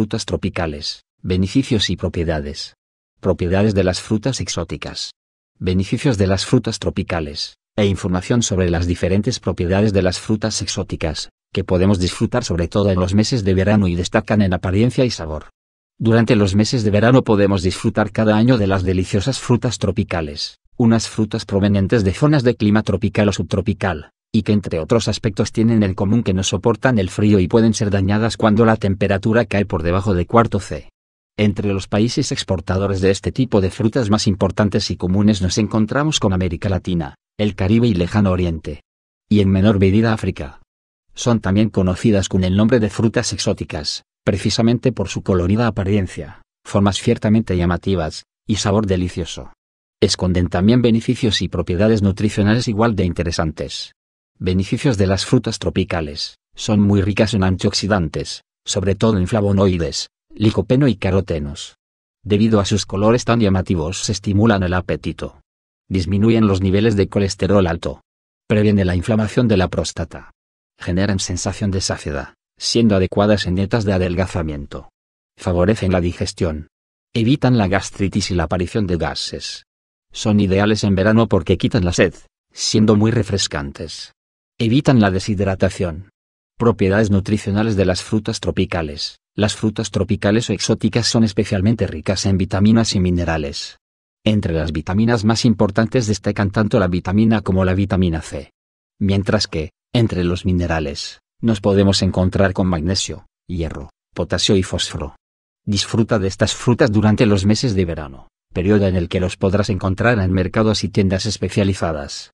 frutas tropicales. Beneficios y propiedades. Propiedades de las frutas exóticas. Beneficios de las frutas tropicales, e información sobre las diferentes propiedades de las frutas exóticas, que podemos disfrutar sobre todo en los meses de verano y destacan en apariencia y sabor. Durante los meses de verano podemos disfrutar cada año de las deliciosas frutas tropicales, unas frutas provenientes de zonas de clima tropical o subtropical, y que entre otros aspectos tienen en común que no soportan el frío y pueden ser dañadas cuando la temperatura cae por debajo de cuarto C. Entre los países exportadores de este tipo de frutas más importantes y comunes nos encontramos con América Latina, el Caribe y Lejano Oriente. Y en menor medida África. Son también conocidas con el nombre de frutas exóticas, precisamente por su colorida apariencia, formas ciertamente llamativas, y sabor delicioso. Esconden también beneficios y propiedades nutricionales igual de interesantes. Beneficios de las frutas tropicales. Son muy ricas en antioxidantes, sobre todo en flavonoides, licopeno y carotenos. Debido a sus colores tan llamativos se estimulan el apetito. Disminuyen los niveles de colesterol alto. Previene la inflamación de la próstata. Generan sensación de saciedad, siendo adecuadas en dietas de adelgazamiento. Favorecen la digestión. Evitan la gastritis y la aparición de gases. Son ideales en verano porque quitan la sed, siendo muy refrescantes. Evitan la deshidratación. Propiedades nutricionales de las frutas tropicales. Las frutas tropicales o exóticas son especialmente ricas en vitaminas y minerales. Entre las vitaminas más importantes destacan tanto la vitamina A como la vitamina C. Mientras que, entre los minerales, nos podemos encontrar con magnesio, hierro, potasio y fósforo. Disfruta de estas frutas durante los meses de verano, periodo en el que los podrás encontrar en mercados y tiendas especializadas.